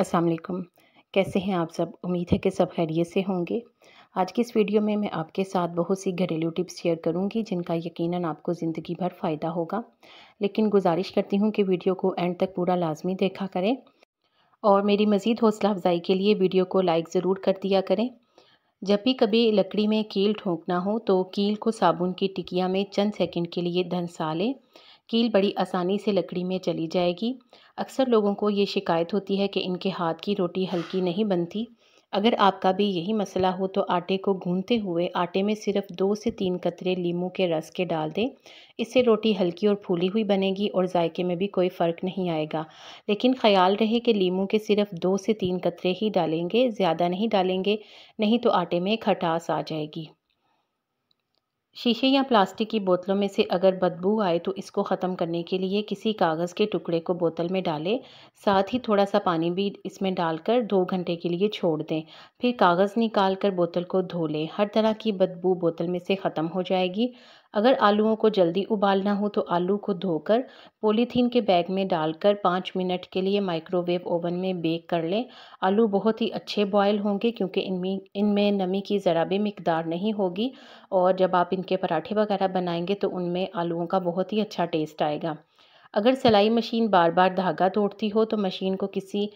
असलकम कैसे हैं आप सब उम्मीद है कि सब खैरियत से होंगे आज की इस वीडियो में मैं आपके साथ बहुत सी घरेलू टिप्स शेयर करूंगी जिनका यकीनन आपको ज़िंदगी भर फ़ायदा होगा लेकिन गुजारिश करती हूं कि वीडियो को एंड तक पूरा लाजमी देखा करें और मेरी मज़ीद हौसला अफजाई के लिए वीडियो को लाइक ज़रूर कर दिया करें जब भी कभी लकड़ी में कील ठोंकना हो तो कील को साबुन की टिकिया में चंद सेकेंड के लिए धंसा लें कील बड़ी आसानी से लकड़ी में चली जाएगी अक्सर लोगों को ये शिकायत होती है कि इनके हाथ की रोटी हल्की नहीं बनती अगर आपका भी यही मसला हो तो आटे को गूंदते हुए आटे में सिर्फ दो से तीन कतरे लीमू के रस के डाल दें इससे रोटी हल्की और फूली हुई बनेगी और जायके में भी कोई फ़र्क नहीं आएगा लेकिन ख्याल रहे कि लीमू के सिर्फ दो से तीन कतरे ही डालेंगे ज़्यादा नहीं डालेंगे नहीं तो आटे में खटास आ जाएगी शीशे या प्लास्टिक की बोतलों में से अगर बदबू आए तो इसको ख़त्म करने के लिए किसी कागज़ के टुकड़े को बोतल में डालें साथ ही थोड़ा सा पानी भी इसमें डालकर दो घंटे के लिए छोड़ दें फिर कागज़ निकाल कर बोतल को धो लें हर तरह की बदबू बोतल में से ख़त्म हो जाएगी अगर आलूओं को जल्दी उबालना हो तो आलू को धोकर पॉलीथीन के बैग में डालकर पाँच मिनट के लिए माइक्रोवेव ओवन में बेक कर लें आलू बहुत ही अच्छे बॉयल होंगे क्योंकि इनमें इनमें नमी की ज़रा भी मकदार नहीं होगी और जब आप इनके पराठे वगैरह बनाएंगे तो उनमें आलूओं का बहुत ही अच्छा टेस्ट आएगा अगर सिलाई मशीन बार बार धागा तोड़ती हो तो मशीन को किसी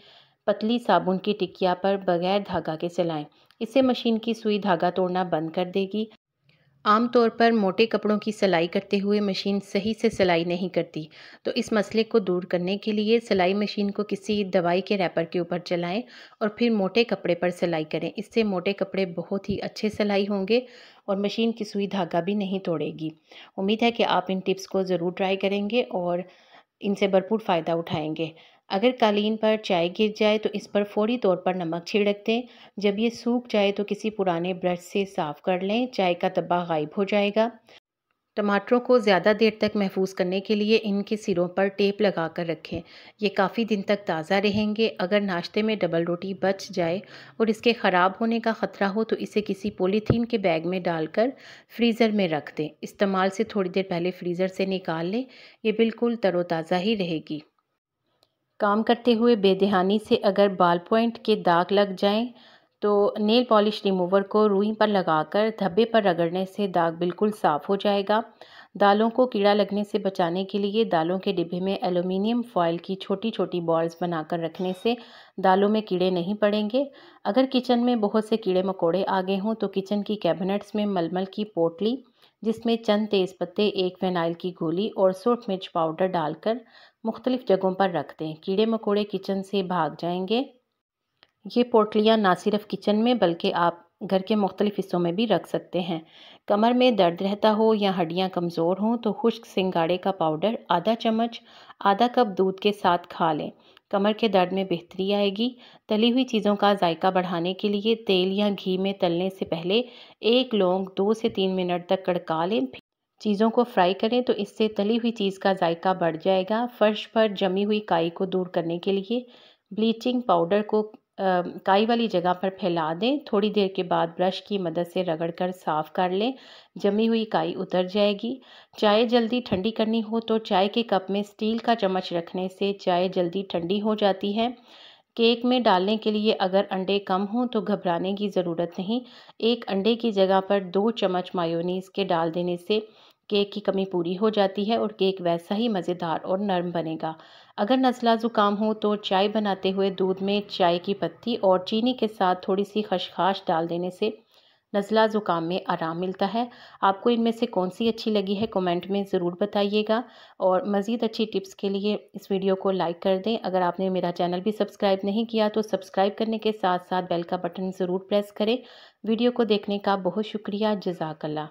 पतली साबुन की टिकिया पर बगैर धागा के सिलाएँ इससे मशीन की सुई धागा तोड़ना बंद कर देगी आमतौर पर मोटे कपड़ों की सिलाई करते हुए मशीन सही से सिलाई नहीं करती तो इस मसले को दूर करने के लिए सिलाई मशीन को किसी दवाई के रैपर के ऊपर चलाएं और फिर मोटे कपड़े पर सिलाई करें इससे मोटे कपड़े बहुत ही अच्छे सिलाई होंगे और मशीन की सुई धागा भी नहीं तोड़ेगी उम्मीद है कि आप इन टिप्स को ज़रूर ट्राई करेंगे और इनसे भरपूर फ़ायदा उठाएँगे अगर कालीन पर चाय गिर जाए तो इस पर फौरी तौर पर नमक छिड़क दें जब ये सूख जाए तो किसी पुराने ब्रश से साफ़ कर लें चाय का दब्बा गायब हो जाएगा टमाटरों को ज़्यादा देर तक महफूज करने के लिए इनके सिरों पर टेप लगा कर रखें ये काफ़ी दिन तक ताज़ा रहेंगे अगर नाश्ते में डबल रोटी बच जाए और इसके ख़राब होने का ख़तरा हो तो इसे किसी पॉलीथीन के बैग में डालकर फ्रीज़र में रख दें इस्तेमाल से थोड़ी देर पहले फ्रीज़र से निकाल लें ये बिल्कुल तरोताज़ा ही रहेगी काम करते हुए बेदहानी से अगर बाल पॉइंट के दाग लग जाएं तो नेल पॉलिश रिमूवर को रूई पर लगाकर धब्बे पर रगड़ने से दाग बिल्कुल साफ़ हो जाएगा दालों को कीड़ा लगने से बचाने के लिए दालों के डिब्बे में एलुमिनियम फॉयल की छोटी छोटी बॉल्स बनाकर रखने से दालों में कीड़े नहीं पड़ेंगे अगर किचन में बहुत से कीड़े मकोड़े आ गए हों तो किचन की कैबिनेट्स में मलमल की पोटली जिसमें चंद तेज़ पत्ते एक फेनाइल की गोली और सुरख मिर्च पाउडर डालकर मुख्तलिफ़ जगहों पर रख दें कीड़े मकोड़े किचन से भाग जाएंगे ये पोटलियाँ ना सिर्फ किचन में बल्कि आप घर के मुख्तलिफ हिस्सों में भी रख सकते हैं कमर में दर्द रहता हो या हड्डियाँ कमज़ोर हों तो खुश्क सिंगाड़े का पाउडर आधा चम्मच आधा कप दूध के साथ खा लें कमर के दर्द में बेहतरी आएगी तली हुई चीज़ों का जायका बढ़ाने के लिए तेल या घी में तलने से पहले एक लौंग दो से तीन मिनट तक कड़का लें चीज़ों को फ्राई करें तो इससे तली हुई चीज़ का जायका बढ़ जाएगा फर्श पर जमी हुई काई को दूर करने के लिए ब्लीचिंग पाउडर को काई वाली जगह पर फैला दें थोड़ी देर के बाद ब्रश की मदद से रगड़कर साफ़ कर लें जमी हुई काई उतर जाएगी चाय जल्दी ठंडी करनी हो तो चाय के कप में स्टील का चम्मच रखने से चाय जल्दी ठंडी हो जाती है केक में डालने के लिए अगर अंडे कम हों तो घबराने की ज़रूरत नहीं एक अंडे की जगह पर दो चम्मच मायोनीस के डाल देने से केक की कमी पूरी हो जाती है और केक वैसा ही मज़ेदार और नरम बनेगा अगर नज़ला ज़ुकाम हो तो चाय बनाते हुए दूध में चाय की पत्ती और चीनी के साथ थोड़ी सी खशखाश डाल देने से नज़ला ज़ुकाम में आराम मिलता है आपको इनमें से कौन सी अच्छी लगी है कमेंट में ज़रूर बताइएगा और मज़ीद अच्छी टिप्स के लिए इस वीडियो को लाइक कर दें अगर आपने मेरा चैनल भी सब्सक्राइब नहीं किया तो सब्सक्राइब करने के साथ साथ बेल का बटन ज़रूर प्रेस करें वीडियो को देखने का बहुत शुक्रिया जजाकल्ला